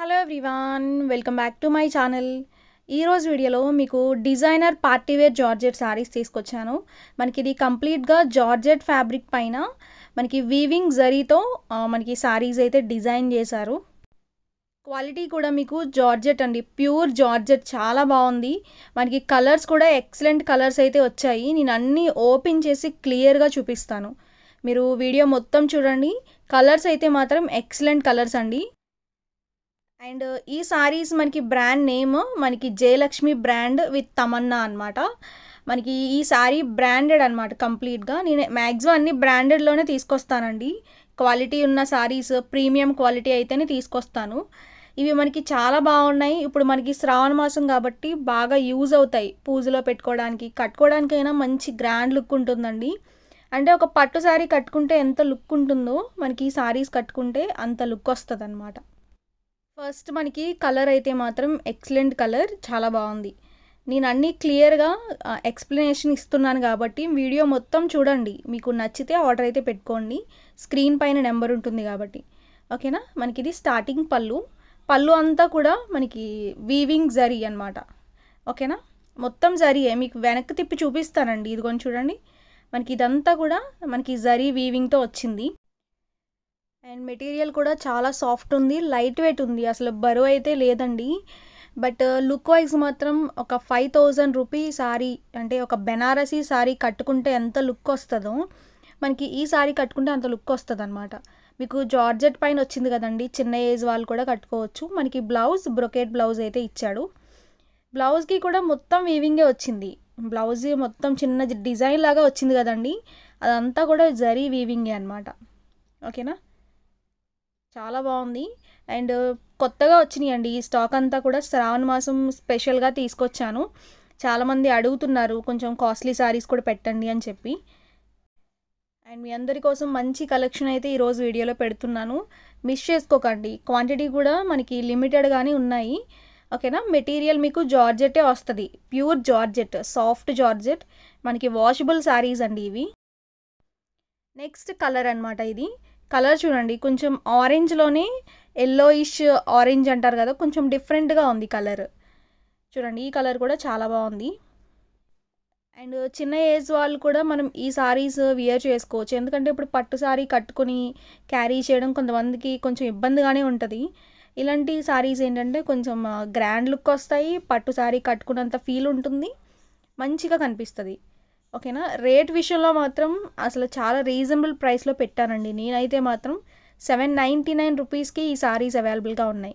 hello everyone welcome back to my channel ఈరోజు వీడియోలో మీకు డిజైనర్ పార్టీవేర్ జార్జెట్ శారీస్ తీసుకొచ్చాను మనకి ఇది కంప్లీట్గా జార్జెట్ ఫ్యాబ్రిక్ పైన మనకి వీవింగ్ జరీతో మనకి శారీస్ అయితే డిజైన్ చేశారు క్వాలిటీ కూడా మీకు జార్జెట్ అండి ప్యూర్ జార్జెట్ చాలా బాగుంది మనకి కలర్స్ కూడా ఎక్సలెంట్ కలర్స్ అయితే వచ్చాయి నేను అన్నీ ఓపెన్ చేసి క్లియర్గా చూపిస్తాను మీరు వీడియో మొత్తం చూడండి కలర్స్ అయితే మాత్రం ఎక్సలెంట్ కలర్స్ అండి అండ్ ఈ సారీస్ మనకి బ్రాండ్ నేమ్ మనకి జయలక్ష్మి బ్రాండ్ విత్ తమన్నా అనమాట మనకి ఈ సారీ బ్రాండెడ్ అనమాట కంప్లీట్గా నేను మ్యాక్సిమం అన్ని బ్రాండెడ్లోనే తీసుకొస్తానండి క్వాలిటీ ఉన్న సారీస్ ప్రీమియం క్వాలిటీ అయితేనే తీసుకొస్తాను ఇవి మనకి చాలా బాగున్నాయి ఇప్పుడు మనకి శ్రావణ మాసం కాబట్టి బాగా యూజ్ అవుతాయి పూజలో పెట్టుకోవడానికి కట్టుకోవడానికైనా మంచి గ్రాండ్ లుక్ ఉంటుందండి అంటే ఒక పట్టు శారీ కట్టుకుంటే ఎంత లుక్ ఉంటుందో మనకి ఈ సారీస్ కట్టుకుంటే అంత లుక్ వస్తుంది ఫస్ట్ మనకి కలర్ అయితే మాత్రం ఎక్సలెంట్ కలర్ చాలా బాగుంది నేను అన్నీ క్లియర్గా ఎక్స్ప్లెనేషన్ ఇస్తున్నాను కాబట్టి వీడియో మొత్తం చూడండి మీకు నచ్చితే ఆర్డర్ అయితే పెట్టుకోండి స్క్రీన్ పైన నెంబర్ ఉంటుంది కాబట్టి ఓకేనా మనకి ఇది స్టార్టింగ్ పళ్ళు పళ్ళు అంతా కూడా మనకి వీవింగ్ జరీ అనమాట ఓకేనా మొత్తం జరియే మీకు వెనక్కి తిప్పి చూపిస్తానండి ఇది కొంచెం చూడండి మనకి ఇదంతా కూడా మనకి జరీ వీవింగ్తో వచ్చింది అండ్ మెటీరియల్ కూడా చాలా సాఫ్ట్ ఉంది లైట్ వెయిట్ ఉంది అసలు బరువు అయితే లేదండి బట్ uh, లుక్ వైజ్ మాత్రం ఒక ఫైవ్ థౌజండ్ రూపీ శారీ అంటే ఒక బెనారసీ శారీ కట్టుకుంటే ఎంత లుక్ వస్తుందో మనకి ఈ శారీ కట్టుకుంటే అంత లుక్ వస్తుంది అనమాట మీకు జార్జెట్ పైన వచ్చింది కదండి చిన్న ఏజ్ వాళ్ళు కూడా కట్టుకోవచ్చు మనకి బ్లౌజ్ బ్రొకేట్ బ్లౌజ్ అయితే ఇచ్చాడు బ్లౌజ్కి కూడా మొత్తం వీవింగే వచ్చింది బ్లౌజ్ మొత్తం చిన్న డిజైన్ లాగా వచ్చింది కదండి అదంతా కూడా జరీ వీవింగే అనమాట ఓకేనా చాలా బాగుంది అండ్ కొత్తగా వచ్చినాయి అండి ఈ స్టాక్ అంతా కూడా శ్రావణ మాసం స్పెషల్గా తీసుకొచ్చాను చాలామంది అడుగుతున్నారు కొంచెం కాస్ట్లీ శారీస్ కూడా పెట్టండి అని చెప్పి అండ్ మీ అందరి కోసం మంచి కలెక్షన్ అయితే ఈరోజు వీడియోలో పెడుతున్నాను మిస్ చేసుకోకండి క్వాంటిటీ కూడా మనకి లిమిటెడ్గానే ఉన్నాయి ఓకేనా మెటీరియల్ మీకు జార్జెట్టే వస్తుంది ప్యూర్ జార్జెట్ సాఫ్ట్ జార్జెట్ మనకి వాషబుల్ శారీస్ అండి ఇవి నెక్స్ట్ కలర్ అనమాట ఇది కలర్ చూడండి కొంచెం ఆరెంజ్లోనే ఇష్ ఆరెంజ్ అంటారు కదా కొంచెం డిఫరెంట్గా ఉంది కలర్ చూడండి ఈ కలర్ కూడా చాలా బాగుంది అండ్ చిన్న ఏజ్ వాళ్ళు కూడా మనం ఈ సారీస్ వియర్ చేసుకోవచ్చు ఎందుకంటే ఇప్పుడు పట్టు సారీ కట్టుకుని క్యారీ చేయడం కొంతమందికి కొంచెం ఇబ్బందిగానే ఉంటుంది ఇలాంటి సారీస్ ఏంటంటే కొంచెం గ్రాండ్ uh, లుక్ వస్తాయి పట్టు సారీ కట్టుకున్నంత ఫీల్ ఉంటుంది మంచిగా కనిపిస్తుంది ఓకేనా రేట్ విషయంలో మాత్రం అసలు చాలా రీజనబుల్ ప్రైస్లో పెట్టానండి నేనైతే మాత్రం సెవెన్ నైంటీ నైన్ రూపీస్కి ఈ సారీస్ అవైలబుల్గా ఉన్నాయి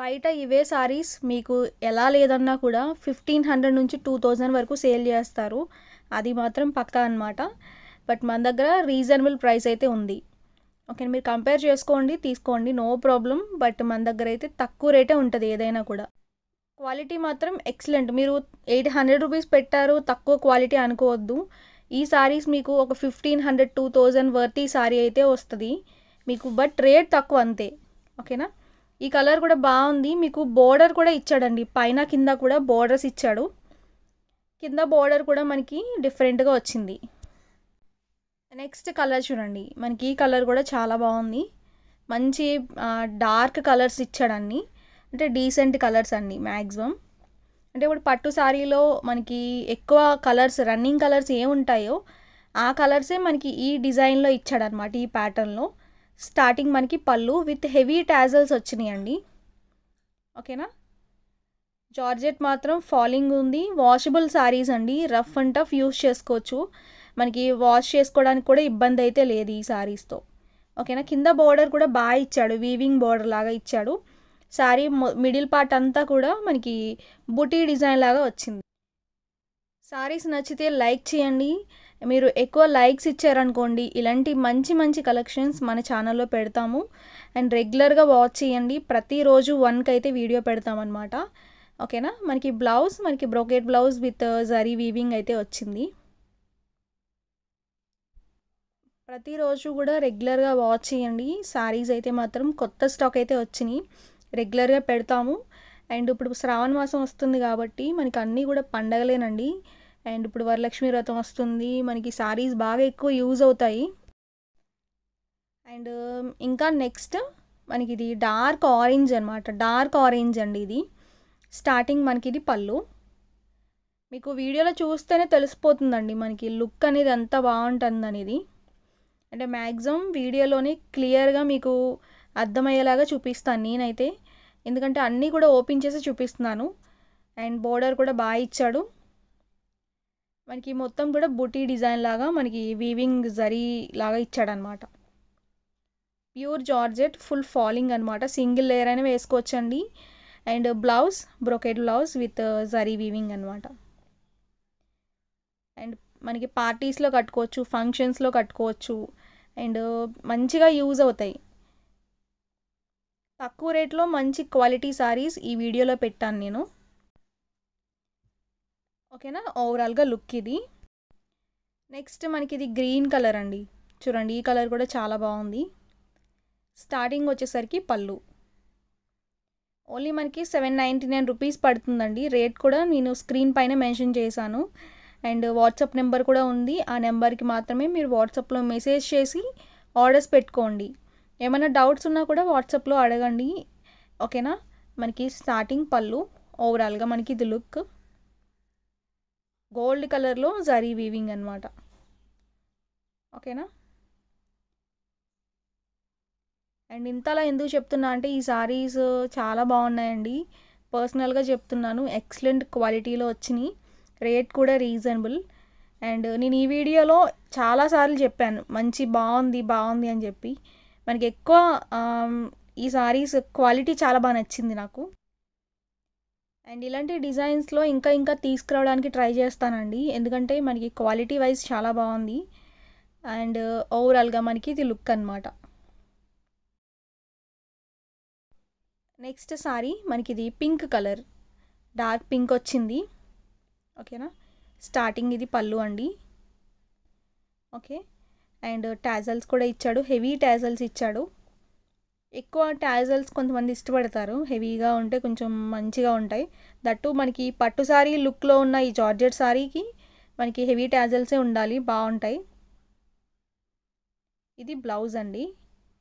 బయట ఇవే సారీస్ మీకు ఎలా లేదన్నా కూడా ఫిఫ్టీన్ హండ్రెడ్ నుంచి టూ థౌజండ్ వరకు సేల్ చేస్తారు అది మాత్రం పక్కా అనమాట బట్ మన దగ్గర రీజనబుల్ ప్రైస్ అయితే ఉంది ఓకే మీరు కంపేర్ చేసుకోండి తీసుకోండి నో ప్రాబ్లం బట్ మన దగ్గర అయితే తక్కువ రేటే ఉంటుంది ఏదైనా కూడా క్వాలిటీ మాత్రం ఎక్సలెంట్ మీరు ఎయిట్ హండ్రెడ్ రూపీస్ పెట్టారు తక్కువ క్వాలిటీ అనుకోవద్దు ఈ సారీస్ మీకు ఒక fifteen hundred two thousand worthy sari అయితే వస్తుంది మీకు బట్ రేట్ తక్కువ అంతే ఓకేనా ఈ కలర్ కూడా బాగుంది మీకు బోర్డర్ కూడా ఇచ్చాడండి పైన కింద కూడా బోర్డర్స్ ఇచ్చాడు కింద బోర్డర్ కూడా మనకి డిఫరెంట్గా వచ్చింది నెక్స్ట్ కలర్ చూడండి మనకి ఈ కలర్ కూడా చాలా బాగుంది మంచి డార్క్ కలర్స్ ఇచ్చాడన్నీ అంటే డీసెంట్ కలర్స్ అన్ని మ్యాక్సిమం అంటే ఇప్పుడు పట్టు శారీలో మనకి ఎక్కువ కలర్స్ రన్నింగ్ కలర్స్ ఏముంటాయో ఆ కలర్సే మనకి ఈ డిజైన్లో ఇచ్చాడనమాట ఈ ప్యాటర్న్లో స్టార్టింగ్ మనకి పళ్ళు విత్ హెవీ ట్యాజల్స్ అండి ఓకేనా జార్జెట్ మాత్రం ఫాలింగ్ ఉంది వాషబుల్ శారీస్ అండి రఫ్ అండ్ టఫ్ యూస్ చేసుకోవచ్చు మనకి వాష్ చేసుకోవడానికి కూడా ఇబ్బంది అయితే లేదు ఈ శారీస్తో ఓకేనా కింద బోర్డర్ కూడా బాగా ఇచ్చాడు వీవింగ్ బోర్డర్ లాగా ఇచ్చాడు శారీ మిడిల్ పార్ట్ అంతా కూడా మనకి బుటీ డిజైన్ లాగా వచ్చింది శారీస్ నచ్చితే లైక్ చేయండి మీరు ఎక్కువ లైక్స్ ఇచ్చారనుకోండి ఇలాంటి మంచి మంచి కలెక్షన్స్ మన ఛానల్లో పెడతాము అండ్ రెగ్యులర్గా వాచ్ చేయండి ప్రతిరోజు వన్కి అయితే వీడియో పెడతామన్నమాట ఓకేనా మనకి బ్లౌజ్ మనకి brocade blouse with zari weaving అయితే వచ్చింది ప్రతిరోజు కూడా రెగ్యులర్గా వాచ్ చేయండి శారీస్ అయితే మాత్రం కొత్త స్టాక్ అయితే వచ్చినాయి రెగ్యులర్గా పెడతాము అండ్ ఇప్పుడు శ్రావణ మాసం వస్తుంది కాబట్టి మనకి అన్నీ కూడా పండగలేనండి అండ్ ఇప్పుడు వరలక్ష్మి వ్రతం వస్తుంది మనకి సారీస్ బాగా ఎక్కువ యూజ్ అవుతాయి అండ్ ఇంకా నెక్స్ట్ మనకి ఇది డార్క్ ఆరెంజ్ అనమాట డార్క్ ఆరెంజ్ అండి ఇది స్టార్టింగ్ మనకి ఇది పళ్ళు మీకు వీడియోలో చూస్తేనే తెలిసిపోతుందండి మనకి లుక్ అనేది ఎంత బాగుంటుంది అనేది అంటే మ్యాక్సిమం వీడియోలోనే క్లియర్గా మీకు అర్థమయ్యేలాగా చూపిస్తాను నేనైతే ఎందుకంటే అన్నీ కూడా ఓపెన్ చేసి చూపిస్తున్నాను అండ్ బోర్డర్ కూడా బాగా ఇచ్చాడు మనకి మొత్తం కూడా బుటీ డిజైన్ లాగా మనకి వీవింగ్ జరీ లాగా ఇచ్చాడనమాట ప్యూర్ జార్జెట్ ఫుల్ ఫాలింగ్ అనమాట సింగిల్ లేయర్ అయినా వేసుకోవచ్చండి and blouse brocade blouse with zari weaving అనమాట అండ్ మనకి పార్టీస్లో కట్టుకోవచ్చు ఫంక్షన్స్లో కట్టుకోవచ్చు అండ్ మంచిగా యూజ్ అవుతాయి తక్కువ రేట్లో మంచి క్వాలిటీ సారీస్ ఈ వీడియోలో పెట్టాను నేను ఓకేనా ఓవరాల్గా లుక్ ఇది నెక్స్ట్ మనకి ఇది గ్రీన్ కలర్ అండి చూడండి ఈ కలర్ కూడా చాలా బాగుంది స్టార్టింగ్ వచ్చేసరికి పళ్ళు ఓన్లీ మనకి సెవెన్ నైంటీ నైన్ రూపీస్ పడుతుందండి రేట్ కూడా నేను స్క్రీన్ పైన మెన్షన్ చేశాను అండ్ వాట్సాప్ నెంబర్ కూడా ఉంది ఆ నెంబర్కి మాత్రమే మీరు వాట్సాప్లో మెసేజ్ చేసి ఆర్డర్స్ పెట్టుకోండి ఏమైనా డౌట్స్ ఉన్నా కూడా వాట్సాప్లో అడగండి ఓకేనా మనకి స్టార్టింగ్ పళ్ళు ఓవరాల్గా మనకి ఇది లుక్ గోల్డ్ కలర్లో జరీ వీవింగ్ అనమాట ఓకేనా అండ్ ఇంతలా ఎందుకు చెప్తున్నా అంటే ఈ శారీస్ చాలా బాగున్నాయండి పర్సనల్గా చెప్తున్నాను ఎక్సలెంట్ క్వాలిటీలో వచ్చినాయి రేట్ కూడా రీజనబుల్ అండ్ నేను ఈ వీడియోలో చాలాసార్లు చెప్పాను మంచి బాగుంది బాగుంది అని చెప్పి మనకి ఎక్కువ ఈ సారీస్ క్వాలిటీ చాలా బాగా నచ్చింది నాకు అండ్ ఇలాంటి డిజైన్స్లో ఇంకా ఇంకా తీసుకురావడానికి ట్రై చేస్తానండి ఎందుకంటే మనకి క్వాలిటీ వైజ్ చాలా బాగుంది అండ్ ఓవరాల్గా మనకి ఇది లుక్ అనమాట నెక్స్ట్ సారీ మనకి ఇది పింక్ కలర్ డార్క్ పింక్ వచ్చింది ఓకేనా స్టార్టింగ్ ఇది పళ్ళు అండి ఓకే అండ్ టాజల్స్ కూడా ఇచ్చాడు హెవీ టాజల్స్ ఇచ్చాడు ఎక్కువ టాజల్స్ కొంతమంది ఇష్టపడతారు హెవీగా ఉంటే కొంచెం మంచిగా ఉంటాయి దట్టు మనకి పట్టు సారీ లుక్లో ఉన్న ఈ జార్జెట్ సారీకి మనకి హెవీ టాజల్సే ఉండాలి బాగుంటాయి ఇది బ్లౌజ్ అండి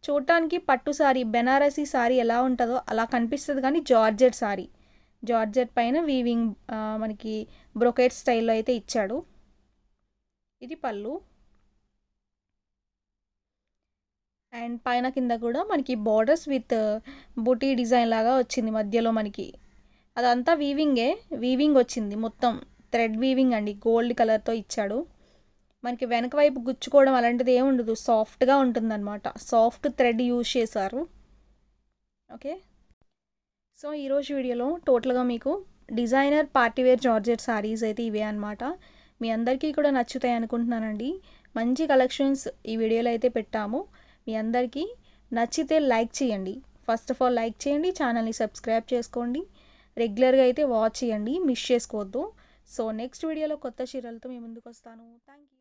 చూడటానికి పట్టు సారీ బెనారసీ సారీ ఎలా ఉంటుందో అలా కనిపిస్తుంది కానీ జార్జెట్ సారీ జార్జెట్ పైన వీవింగ్ మనకి బ్రొకెట్ స్టైల్లో అయితే ఇచ్చాడు ఇది పళ్ళు అండ్ పైన కింద కూడా మనకి బార్డర్స్ విత్ బుటీ డిజైన్ లాగా వచ్చింది మధ్యలో మనకి అదంతా వీవింగే వీవింగ్ వచ్చింది మొత్తం థ్రెడ్ వీవింగ్ అండి గోల్డ్ కలర్తో ఇచ్చాడు మనకి వెనక వైపు గుచ్చుకోవడం అలాంటిది ఏమి ఉండదు సాఫ్ట్గా ఉంటుందన్నమాట సాఫ్ట్ థ్రెడ్ యూజ్ చేశారు ఓకే సో ఈరోజు వీడియోలో టోటల్గా మీకు డిజైనర్ పార్టీవేర్ జార్జెట్ శారీస్ అయితే ఇవే అనమాట మీ అందరికీ కూడా నచ్చుతాయి అనుకుంటున్నానండి మంచి కలెక్షన్స్ ఈ వీడియోలో అయితే పెట్టాము మీ అందరికీ నచ్చితే లైక్ చేయండి ఫస్ట్ ఆఫ్ ఆల్ లైక్ చేయండి ఛానల్ని సబ్స్క్రైబ్ చేసుకోండి రెగ్యులర్గా అయితే వాచ్ చేయండి మిస్ చేసుకోవద్దు సో నెక్స్ట్ వీడియోలో కొత్త చీరలతో మీ ముందుకు వస్తాను థ్యాంక్ యూ